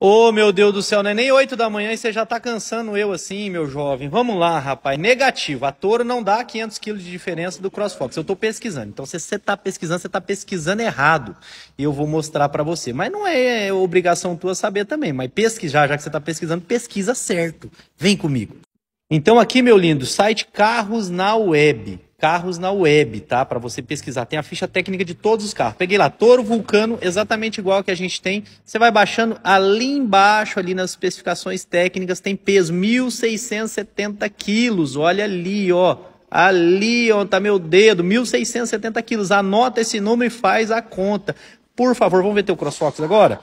Ô, oh, meu Deus do céu, não é nem 8 da manhã e você já tá cansando eu assim, meu jovem. Vamos lá, rapaz. Negativo. A Toro não dá 500 quilos de diferença do CrossFox. Eu tô pesquisando. Então, se você tá pesquisando, você tá pesquisando errado. E eu vou mostrar para você. Mas não é, é obrigação tua saber também. Mas pesquisar, já que você tá pesquisando, pesquisa certo. Vem comigo. Então, aqui, meu lindo, site Carros na Web carros na web, tá? Para você pesquisar. Tem a ficha técnica de todos os carros. Peguei lá, Toro Vulcano, exatamente igual que a gente tem. Você vai baixando ali embaixo, ali nas especificações técnicas, tem peso 1.670 quilos. Olha ali, ó. Ali onde tá meu dedo, 1.670 quilos. Anota esse número e faz a conta. Por favor, vamos ver teu CrossFox agora?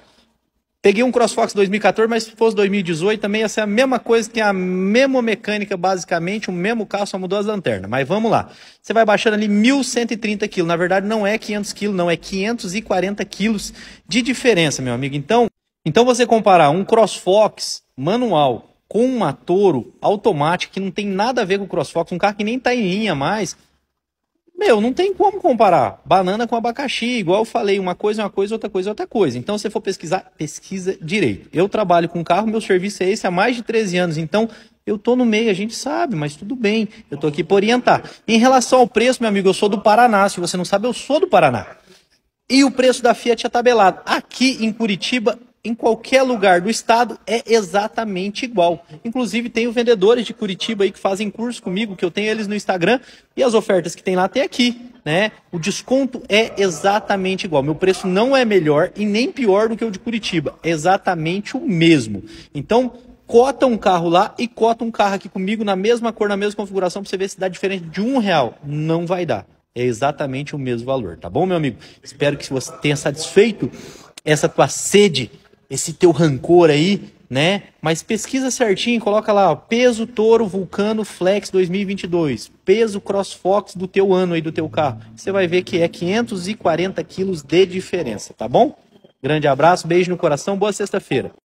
Peguei um CrossFox 2014, mas se fosse 2018 também ia ser a mesma coisa, tem a mesma mecânica basicamente, o mesmo carro, só mudou as lanternas. Mas vamos lá. Você vai baixando ali 1.130 quilos. Na verdade não é 500 quilos, não, é 540 quilos de diferença, meu amigo. Então, então você comparar um CrossFox manual com uma Toro automática que não tem nada a ver com o CrossFox, um carro que nem está em linha mais, meu, não tem como comparar banana com abacaxi, igual eu falei, uma coisa é uma coisa, outra coisa é outra coisa. Então, se você for pesquisar, pesquisa direito. Eu trabalho com carro, meu serviço é esse há mais de 13 anos, então eu tô no meio, a gente sabe, mas tudo bem, eu tô aqui para orientar. Em relação ao preço, meu amigo, eu sou do Paraná, se você não sabe, eu sou do Paraná. E o preço da Fiat é tabelado. Aqui em Curitiba, em qualquer lugar do estado é exatamente igual. Inclusive, tenho vendedores de Curitiba aí que fazem curso comigo, que eu tenho eles no Instagram, e as ofertas que tem lá tem aqui, né? O desconto é exatamente igual. Meu preço não é melhor e nem pior do que o de Curitiba, é exatamente o mesmo. Então, cota um carro lá e cota um carro aqui comigo na mesma cor, na mesma configuração, para você ver se dá diferente de um real. Não vai dar. É exatamente o mesmo valor, tá bom, meu amigo? Espero que você tenha satisfeito essa tua sede esse teu rancor aí, né? Mas pesquisa certinho, coloca lá, ó, peso Toro Vulcano Flex 2022, peso CrossFox do teu ano aí, do teu carro. Você vai ver que é 540 quilos de diferença, tá bom? Grande abraço, beijo no coração, boa sexta-feira.